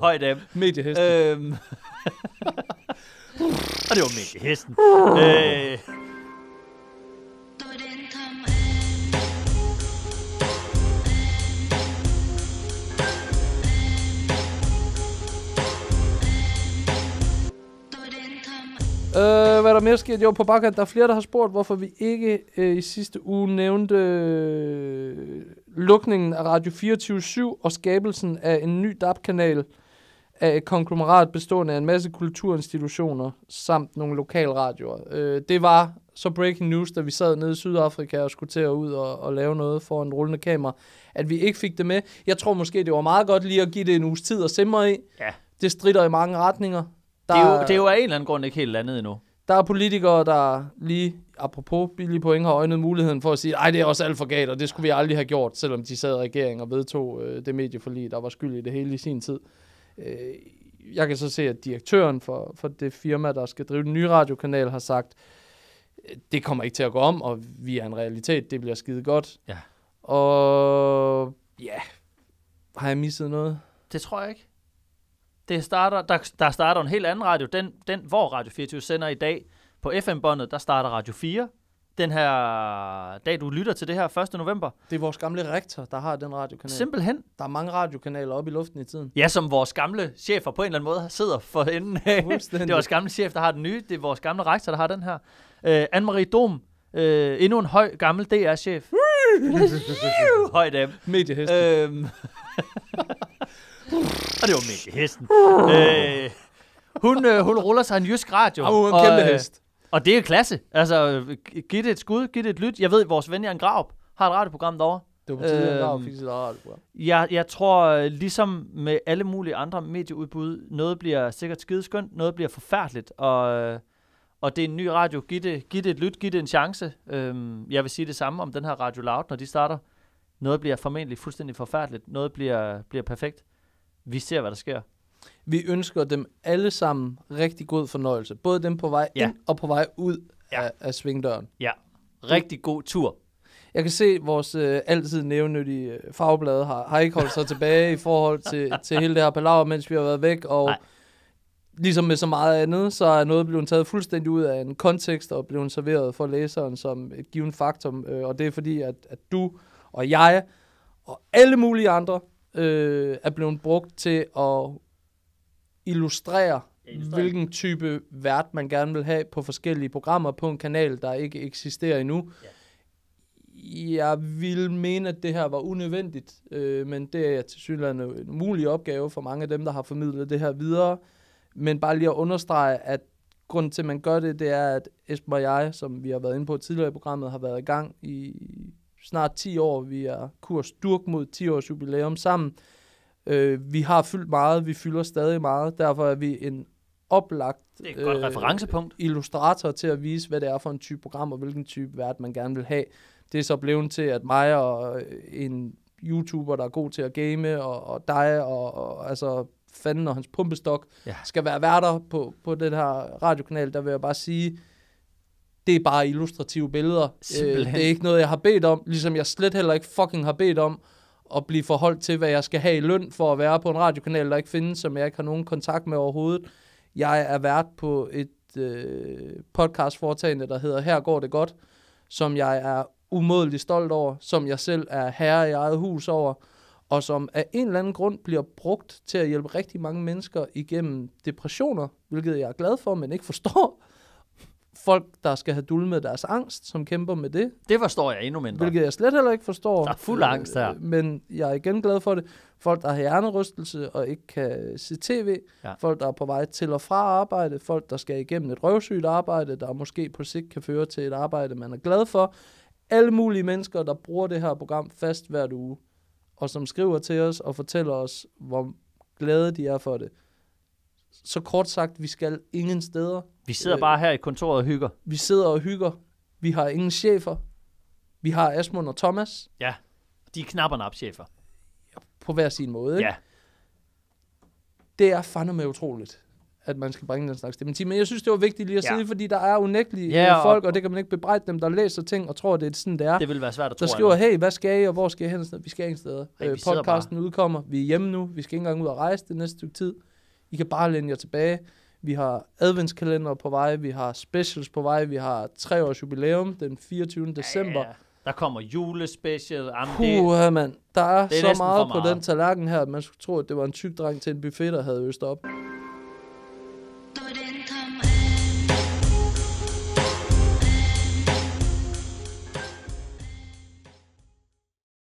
høj dame. Mediehesten. Øhm. og det var mediehesten. øh. uh, hvad der mere sket? Jo, på bakken, der er flere, der har spurgt, hvorfor vi ikke uh, i sidste uge nævnte lukningen af Radio 24-7 og skabelsen af en ny DAB-kanal af et konglomerat bestående af en masse kulturinstitutioner samt nogle lokalradioer. Øh, det var så breaking news, da vi sad nede i Sydafrika og skulle til at ud og, og lave noget for en rullende kamera, at vi ikke fik det med. Jeg tror måske, det var meget godt lige at give det en uges tid at simre i. Ja. Det strider i mange retninger. Der... Det, er jo, det er jo af en eller anden grund ikke helt landet endnu. Der er politikere, der lige, apropos billige point, har øjnet muligheden for at sige, nej, det er også alt for galt, og det skulle vi aldrig have gjort, selvom de sad i regeringen og vedtog øh, det medieforlig, der var skyld i det hele i sin tid. Øh, jeg kan så se, at direktøren for, for det firma, der skal drive den nye radiokanal, har sagt, det kommer ikke til at gå om, og vi er en realitet, det bliver skide godt. Ja. Og ja, har jeg misset noget? Det tror jeg ikke det starter, der, der starter en helt anden radio. Den, den hvor Radio 24 sender i dag på FM-båndet, der starter Radio 4. Den her dag, du lytter til det her 1. november. Det er vores gamle rektor, der har den radiokanal. Simpelthen. Der er mange radiokanaler oppe i luften i tiden. Ja, som vores gamle chefer på en eller anden måde sidder for enden af. det er vores gamle chef, der har den nye. Det er vores gamle rektor, der har den her. Uh, Anne-Marie Dom, uh, endnu en høj, gammel DR-chef. høj dem. Mediehesten. Øhm. Og det var mega Hesten. Øh, hun, øh, hun ruller sig en jysk radio. Og hun er en kæmpe og, øh, hest. Og det er klasse. Altså, giv det et skud, giv det et lyt. Jeg ved, vores ven Jan Graup har et radioprogram derovre. Det var på tide, øh, Graup fik sit radioprogram. Jeg, jeg tror, øh, ligesom med alle mulige andre medieudbud, noget bliver sikkert skideskønt, noget bliver forfærdeligt, og, øh, og det er en ny radio. Giv det, giv det et lyt, giv det en chance. Øh, jeg vil sige det samme om den her Radio Loud, når de starter. Noget bliver formentlig fuldstændig forfærdeligt, noget bliver, bliver perfekt. Vi ser, hvad der sker. Vi ønsker dem alle sammen rigtig god fornøjelse. Både dem på vej ja. ind og på vej ud ja. af, af svingdøren. Ja, rigtig god tur. Jeg kan se, at vores øh, altid nævnyttige øh, fagblade har, har ikke holdt sig tilbage i forhold til, til hele det her palaver, mens vi har været væk. Og Nej. ligesom med så meget andet, så er noget blevet taget fuldstændig ud af en kontekst og blevet serveret for læseren som et given faktum. Øh, og det er fordi, at, at du og jeg og alle mulige andre øh, er blevet brugt til at illustrere, illustrere, hvilken type vært man gerne vil have på forskellige programmer på en kanal, der ikke eksisterer endnu. Ja. Jeg vil mene, at det her var unødvendigt, øh, men det er til synligheden en umulig opgave for mange af dem, der har formidlet det her videre. Men bare lige at understrege, at grunden til, at man gør det, det er, at Esben og jeg, som vi har været inde på tidligere i programmet, har været i gang i snart 10 år. Vi er kurs durk mod 10 års jubilæum sammen. Øh, vi har fyldt meget, vi fylder stadig meget, derfor er vi en oplagt det er et øh, referencepunkt. illustrator til at vise, hvad det er for en type program og hvilken type vært, man gerne vil have. Det er så blevet til, at mig og øh, en YouTuber, der er god til at game, og, og dig og, og altså fanden og hans pumpestok, ja. skal være værter på, på den her radiokanal. Der vil jeg bare sige, det er bare illustrative billeder. Øh, det er ikke noget, jeg har bedt om, ligesom jeg slet heller ikke fucking har bedt om at blive forholdt til, hvad jeg skal have i løn for at være på en radiokanal, der ikke findes, som jeg ikke har nogen kontakt med overhovedet. Jeg er vært på et øh, podcastforetagende, der hedder Her går det godt, som jeg er umådeligt stolt over, som jeg selv er herre i eget hus over, og som af en eller anden grund bliver brugt til at hjælpe rigtig mange mennesker igennem depressioner, hvilket jeg er glad for, men ikke forstår folk, der skal have dulmet deres angst, som kæmper med det. Det forstår jeg endnu mindre. Hvilket jeg slet heller ikke forstår. Der er fuld angst her. Øh, men jeg er igen glad for det. Folk, der har hjernerystelse og ikke kan se tv. Ja. Folk, der er på vej til og fra arbejde. Folk, der skal igennem et røvsygt arbejde, der måske på sigt kan føre til et arbejde, man er glad for. Alle mulige mennesker, der bruger det her program fast hver uge, og som skriver til os og fortæller os, hvor glade de er for det. Så kort sagt, vi skal ingen steder. Vi sidder øh, bare her i kontoret og hygger. Vi sidder og hygger. Vi har ingen chefer. Vi har Asmund og Thomas. Ja, de er og chefer. På hver sin måde, ikke? Ja. Det er fandme utroligt at man skal bringe den slags dementi. Men jeg synes, det var vigtigt lige at sige, fordi der er unægtelige ja, og, folk, og det kan man ikke bebrejde dem, der læser ting og tror, det er sådan, det er. Det vil være svært at tro. Der skriver, hey, hvad skal I, og hvor skal I hen? Vi skal ingen steder. Hey, øh, podcasten udkommer, vi er hjemme nu, vi skal ikke engang ud og rejse det næste stykke tid. I kan bare læne jer tilbage. Vi har adventskalender på vej, vi har specials på vej, vi har tre års jubilæum den 24. december. Ja, ja. Der kommer julespecial. Puh, det, mand. Der er, er så meget, meget på den tallerken her, at man skulle tro, at det var en tyk dreng til en buffet, der havde øst op.